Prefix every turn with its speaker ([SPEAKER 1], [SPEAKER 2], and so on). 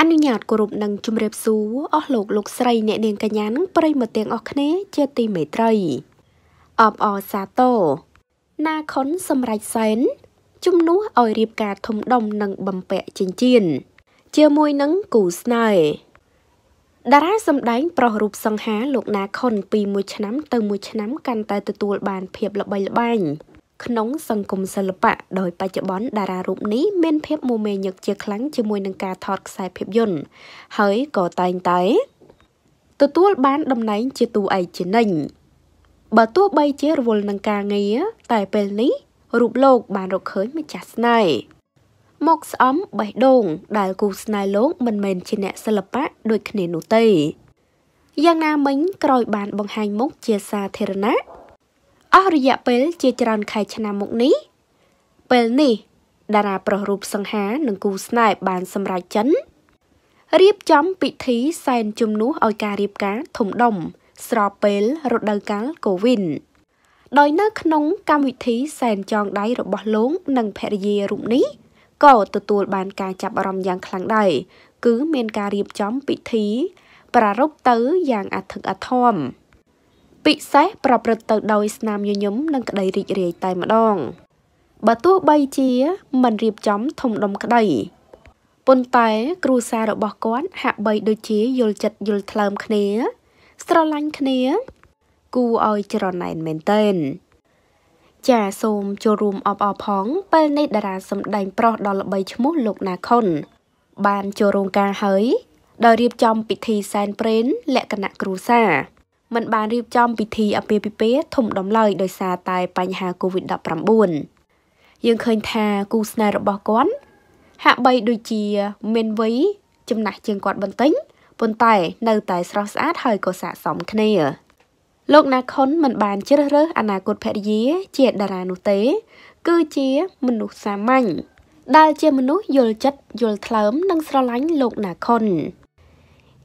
[SPEAKER 1] អនុញ្ញាតគោរពនិងជម្រាបសួរអស់លោកលោកស្រីអ្នកនាងកញ្ញានិងប្រិយមិត្តទាំងអស់គ្នាជាទីមេត្រីអបអសាទរណាខុនសម្រេចសែនជំនួសឲ្យរៀបការធំដុំនិងបំពាក់ចិញ្ចៀនជាមួយនឹងគូស្នេហ៍តារាសម្ដែងប្រុសរូបសង្ហាលោកណាខុនពីមួយឆ្នាំទៅមួយឆ្នាំកាន់តែទទួលបានភាពល្បីល្បាញក្នុងសង្គមសិល្បៈដោយបច្ចុប្បន្នតារារូបនេះមានភាពមមាញឹកជាខ្លាំងជាមួយនឹងការថតខ្សែភាពយន្តហើយក៏តែងតែ ទទួលបានតំណែងជាតួឯកជានិញបើទោះបីជារវល់នឹងការងារតែពេលនេះរូបលោកបានរកឃើញម្ចាស់ស្នេហ៍មកស្អំបេះដូងដែលគូស្នេហ៍លោកមិនមែនជាអ្នកសិល្បៈដូចគ្នានោះទេយ៉ាងណាមិញក្រោយបានបង្ហាញមុខជាសាធារណៈអស់រយៈពេលជាច្រើនខែឆ្នាំមកនេះ ពេលនេះតារាប្រុសរូបសង្ហានិងគូស្នេហ៍បានសម្រេចចិនរៀបចំពិធីសែនជំនួសឲ្យការរៀបការធំដុំស្របពេលរដូវកាលកូវីនដោយនៅក្នុងកម្មវិធីសែនចងដៃរបស់លោកនិងភរិយារូបនេះក៏ទទួលបានការចាប់អារម្មណ៍យ៉ាងខ្លាំងដែរគឺមានការរៀបចំពិធី ប្រារព្ធទៅយ៉ាងអធិកអធមពិសេសប្រព្រឹត្តទៅដោយស្នាមញញឹមនិងក្តីរីករាយតែម្ដងបើទោះបីជាមិនរៀបចំធំដុំក្តីប៉ុន្តែគ្រួសាររបស់គាត់ហាក់បី ដូចជាយល់ចិត្តយល់ថ្លើមគ្នា ស្រឡាញ់គ្នាគួរឲ្យច្រណែនមែនទែនចាសូមចូលរួមអបអរផង ពេលនេះតារាសម្ដែងប្រុសដ៏ល្បីឈ្មោះលោកណាខុន បានចូលរោងការហើយ ដោយរៀបចំពិធីសែនព្រេនលក្ខណៈគ្រួសារមិនបានរៀបចំពិធីអាពាហ៍ពិពាហ៍ធំដុំឡើយដោយសារតែបញ្ហា COVID-19 យើងឃើញថាគូស្នេហ៍របស់គាត់ហាក់បីដូចជាមានវ័យចំណាស់ជាងគាត់បន្តិចប៉ុន្តែ នៅតែស្រស់ស្អាតហើយក៏ស័ក្តិសមគ្នាលោកណាខុនមិនបានជ្រើសរើសអនាគតភរិយាជាតារានោះទេ គឺជាមនុស្សសាមញ្ញដែលជាមនុស្សយល់ចិត្តយល់ថ្លើម និង ស្រឡាញ់លោកណាខុន